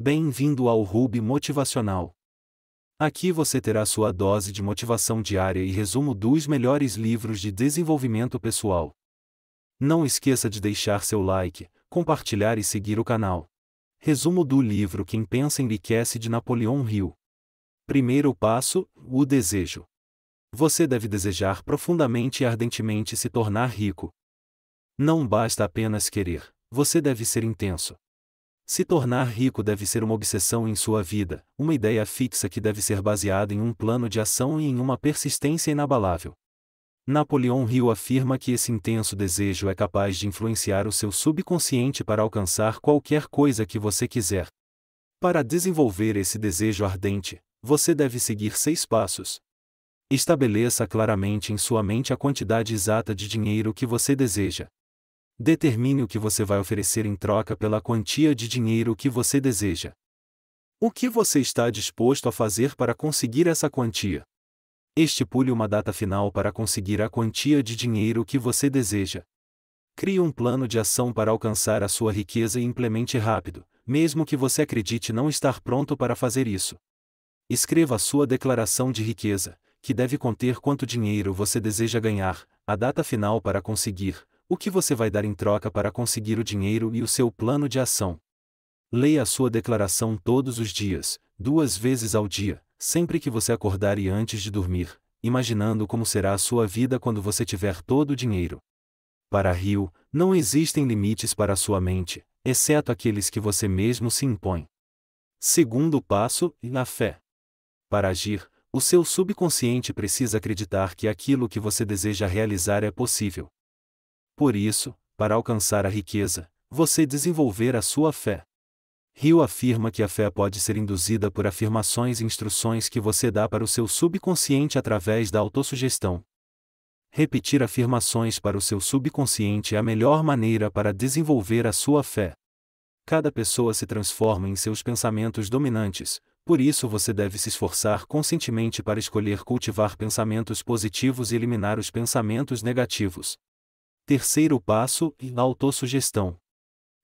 Bem-vindo ao Ruby Motivacional. Aqui você terá sua dose de motivação diária e resumo dos melhores livros de desenvolvimento pessoal. Não esqueça de deixar seu like, compartilhar e seguir o canal. Resumo do livro Quem Pensa Enriquece de Napoleão Hill. Primeiro passo: o desejo. Você deve desejar profundamente e ardentemente se tornar rico. Não basta apenas querer, você deve ser intenso. Se tornar rico deve ser uma obsessão em sua vida, uma ideia fixa que deve ser baseada em um plano de ação e em uma persistência inabalável. Napoleão Hill afirma que esse intenso desejo é capaz de influenciar o seu subconsciente para alcançar qualquer coisa que você quiser. Para desenvolver esse desejo ardente, você deve seguir seis passos. Estabeleça claramente em sua mente a quantidade exata de dinheiro que você deseja determine o que você vai oferecer em troca pela quantia de dinheiro que você deseja. O que você está disposto a fazer para conseguir essa quantia? Estipule uma data final para conseguir a quantia de dinheiro que você deseja. Crie um plano de ação para alcançar a sua riqueza e implemente rápido, mesmo que você acredite não estar pronto para fazer isso. Escreva a sua declaração de riqueza, que deve conter quanto dinheiro você deseja ganhar, a data final para conseguir, o que você vai dar em troca para conseguir o dinheiro e o seu plano de ação. Leia a sua declaração todos os dias, duas vezes ao dia, sempre que você acordar e antes de dormir, imaginando como será a sua vida quando você tiver todo o dinheiro. Para Rio, não existem limites para a sua mente, exceto aqueles que você mesmo se impõe. Segundo passo, na fé. Para agir, o seu subconsciente precisa acreditar que aquilo que você deseja realizar é possível. Por isso, para alcançar a riqueza, você desenvolver a sua fé. Rio afirma que a fé pode ser induzida por afirmações e instruções que você dá para o seu subconsciente através da autossugestão. Repetir afirmações para o seu subconsciente é a melhor maneira para desenvolver a sua fé. Cada pessoa se transforma em seus pensamentos dominantes, por isso você deve se esforçar conscientemente para escolher cultivar pensamentos positivos e eliminar os pensamentos negativos. Terceiro passo, a autossugestão.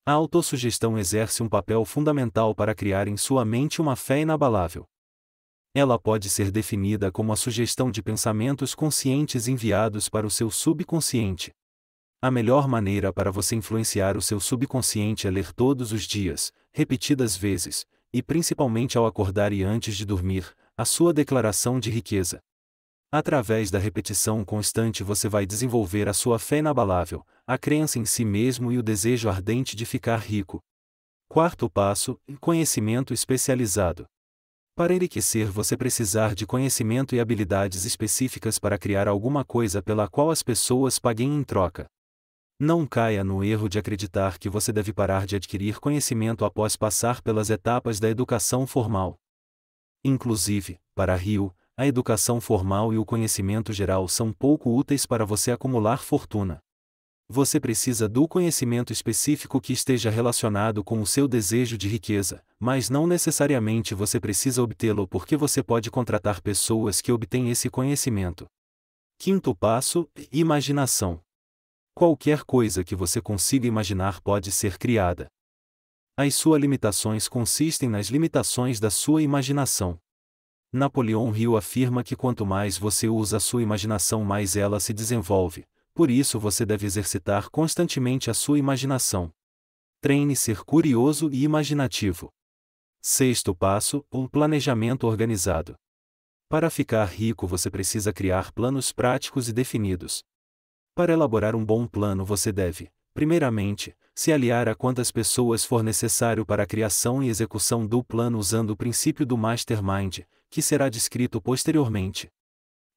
A autossugestão exerce um papel fundamental para criar em sua mente uma fé inabalável. Ela pode ser definida como a sugestão de pensamentos conscientes enviados para o seu subconsciente. A melhor maneira para você influenciar o seu subconsciente é ler todos os dias, repetidas vezes, e principalmente ao acordar e antes de dormir, a sua declaração de riqueza. Através da repetição constante você vai desenvolver a sua fé inabalável, a crença em si mesmo e o desejo ardente de ficar rico. Quarto passo: conhecimento especializado. Para enriquecer, você precisar de conhecimento e habilidades específicas para criar alguma coisa pela qual as pessoas paguem em troca. Não caia no erro de acreditar que você deve parar de adquirir conhecimento após passar pelas etapas da educação formal. Inclusive, para Rio, a educação formal e o conhecimento geral são pouco úteis para você acumular fortuna. Você precisa do conhecimento específico que esteja relacionado com o seu desejo de riqueza, mas não necessariamente você precisa obtê-lo porque você pode contratar pessoas que obtêm esse conhecimento. Quinto passo: imaginação. Qualquer coisa que você consiga imaginar pode ser criada. As suas limitações consistem nas limitações da sua imaginação. Napoleão Hill afirma que quanto mais você usa sua imaginação mais ela se desenvolve, por isso você deve exercitar constantemente a sua imaginação. Treine ser curioso e imaginativo. Sexto passo: um planejamento organizado. Para ficar rico, você precisa criar planos práticos e definidos. Para elaborar um bom plano, você deve, primeiramente, se aliar a quantas pessoas for necessário para a criação e execução do plano usando o princípio do mastermind, que será descrito posteriormente.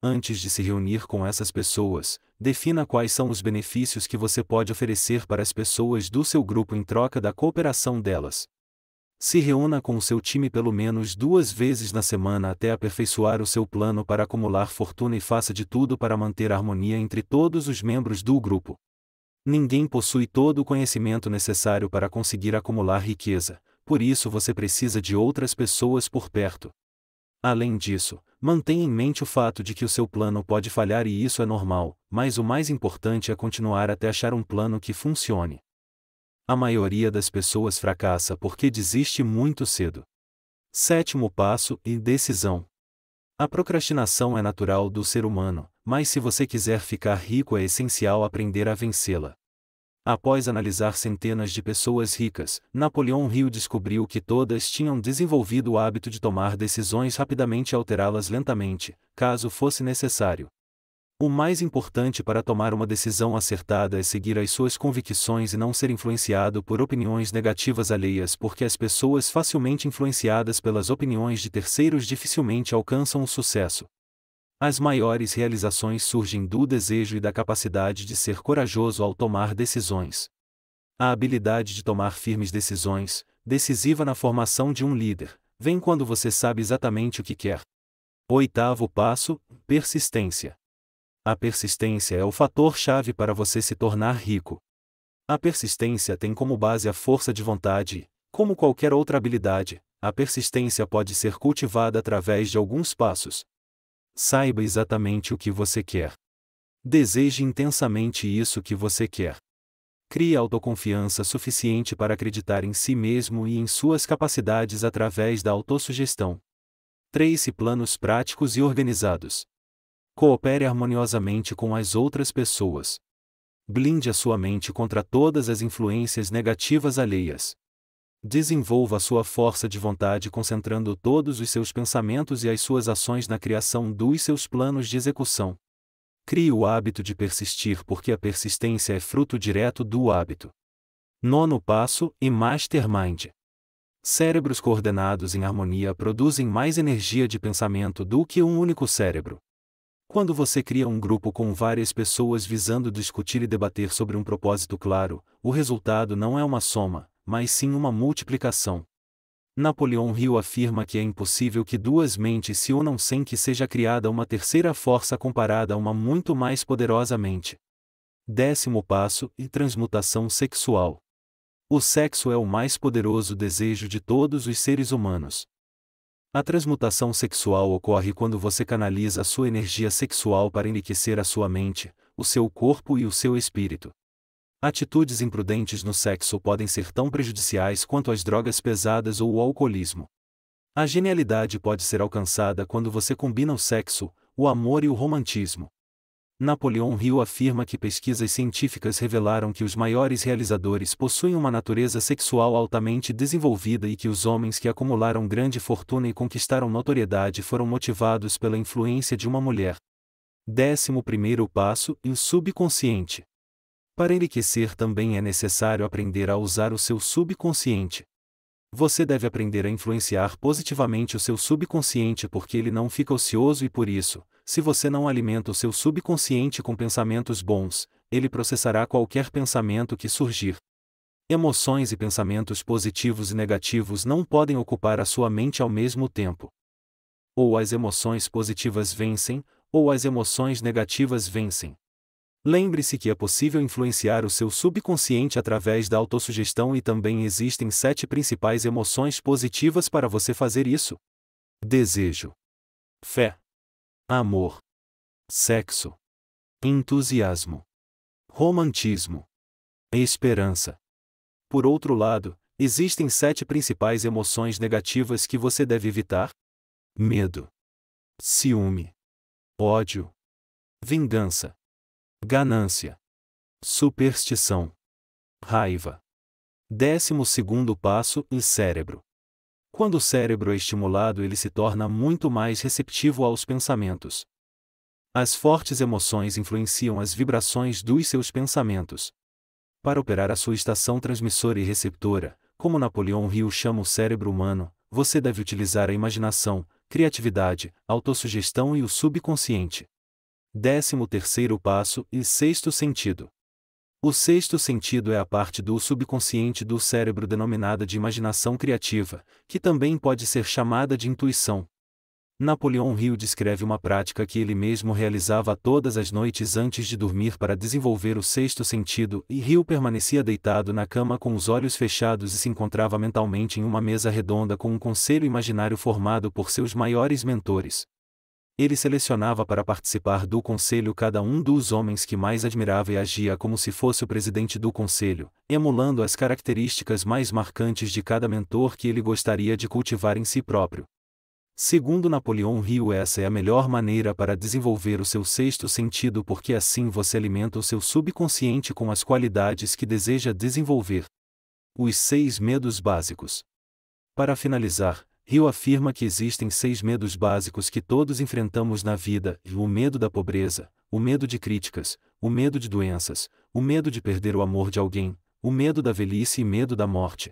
Antes de se reunir com essas pessoas, defina quais são os benefícios que você pode oferecer para as pessoas do seu grupo em troca da cooperação delas. Se reúna com o seu time pelo menos duas vezes na semana até aperfeiçoar o seu plano para acumular fortuna e faça de tudo para manter a harmonia entre todos os membros do grupo. Ninguém possui todo o conhecimento necessário para conseguir acumular riqueza, por isso você precisa de outras pessoas por perto. Além disso, mantenha em mente o fato de que o seu plano pode falhar e isso é normal, mas o mais importante é continuar até achar um plano que funcione. A maioria das pessoas fracassa porque desiste muito cedo. Sétimo passo: decisão. A procrastinação é natural do ser humano, mas se você quiser ficar rico é essencial aprender a vencê-la. Após analisar centenas de pessoas ricas, Napoleão Hill descobriu que todas tinham desenvolvido o hábito de tomar decisões rapidamente e alterá-las lentamente, caso fosse necessário. O mais importante para tomar uma decisão acertada é seguir as suas convicções e não ser influenciado por opiniões negativas alheias, porque as pessoas facilmente influenciadas pelas opiniões de terceiros dificilmente alcançam o sucesso. As maiores realizações surgem do desejo e da capacidade de ser corajoso ao tomar decisões. A habilidade de tomar firmes decisões, decisiva na formação de um líder, vem quando você sabe exatamente o que quer. Oitavo passo: persistência. A persistência é o fator-chave para você se tornar rico. A persistência tem como base a força de vontade, e, como qualquer outra habilidade, a persistência pode ser cultivada através de alguns passos, Saiba exatamente o que você quer. Deseje intensamente isso que você quer. Crie autoconfiança suficiente para acreditar em si mesmo e em suas capacidades através da autossugestão. Trace planos práticos e organizados. Coopere harmoniosamente com as outras pessoas. Blinde a sua mente contra todas as influências negativas alheias. Desenvolva sua força de vontade concentrando todos os seus pensamentos e as suas ações na criação dos seus planos de execução. Crie o hábito de persistir porque a persistência é fruto direto do hábito. Nono passo e Mastermind. Cérebros coordenados em harmonia produzem mais energia de pensamento do que um único cérebro. Quando você cria um grupo com várias pessoas visando discutir e debater sobre um propósito claro, o resultado não é uma soma, mas sim uma multiplicação. Napoleão Hill afirma que é impossível que duas mentes se unam sem que seja criada uma terceira força comparada a uma muito mais poderosa mente. Décimo passo e transmutação sexual. O sexo é o mais poderoso desejo de todos os seres humanos. A transmutação sexual ocorre quando você canaliza sua energia sexual para enriquecer a sua mente, o seu corpo e o seu espírito. Atitudes imprudentes no sexo podem ser tão prejudiciais quanto as drogas pesadas ou o alcoolismo. A genialidade pode ser alcançada quando você combina o sexo, o amor e o romantismo. Napoleon Hill afirma que pesquisas científicas revelaram que os maiores realizadores possuem uma natureza sexual altamente desenvolvida e que os homens que acumularam grande fortuna e conquistaram notoriedade foram motivados pela influência de uma mulher. Décimo primeiro passo, o subconsciente. Para enriquecer também é necessário aprender a usar o seu subconsciente. Você deve aprender a influenciar positivamente o seu subconsciente porque ele não fica ocioso e por isso, se você não alimenta o seu subconsciente com pensamentos bons, ele processará qualquer pensamento que surgir. Emoções e pensamentos positivos e negativos não podem ocupar a sua mente ao mesmo tempo. Ou as emoções positivas vencem, ou as emoções negativas vencem. Lembre-se que é possível influenciar o seu subconsciente através da autossugestão e também existem sete principais emoções positivas para você fazer isso: desejo, fé, amor, sexo, entusiasmo, romantismo, esperança. Por outro lado, existem sete principais emoções negativas que você deve evitar: medo, ciúme, ódio, vingança ganância, superstição, raiva. Décimo segundo passo: o cérebro. Quando o cérebro é estimulado, ele se torna muito mais receptivo aos pensamentos. As fortes emoções influenciam as vibrações dos seus pensamentos. Para operar a sua estação transmissora e receptora, como Napoleão Hill chama o cérebro humano, você deve utilizar a imaginação, criatividade, autossugestão e o subconsciente décimo terceiro passo e sexto sentido. O sexto sentido é a parte do subconsciente do cérebro denominada de imaginação criativa, que também pode ser chamada de intuição. Napoleão Hill descreve uma prática que ele mesmo realizava todas as noites antes de dormir para desenvolver o sexto sentido, e Hill permanecia deitado na cama com os olhos fechados e se encontrava mentalmente em uma mesa redonda com um conselho imaginário formado por seus maiores mentores, ele selecionava para participar do conselho cada um dos homens que mais admirava e agia como se fosse o presidente do conselho, emulando as características mais marcantes de cada mentor que ele gostaria de cultivar em si próprio. Segundo Napoleão Hill, essa é a melhor maneira para desenvolver o seu sexto sentido, porque assim você alimenta o seu subconsciente com as qualidades que deseja desenvolver. Os seis medos básicos. Para finalizar, Rio afirma que existem seis medos básicos que todos enfrentamos na vida: o medo da pobreza, o medo de críticas, o medo de doenças, o medo de perder o amor de alguém, o medo da velhice e medo da morte.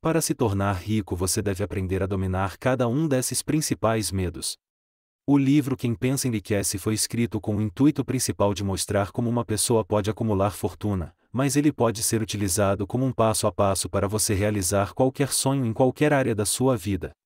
Para se tornar rico, você deve aprender a dominar cada um desses principais medos. O livro Quem Pensa Enriquece foi escrito com o intuito principal de mostrar como uma pessoa pode acumular fortuna, mas ele pode ser utilizado como um passo a passo para você realizar qualquer sonho em qualquer área da sua vida.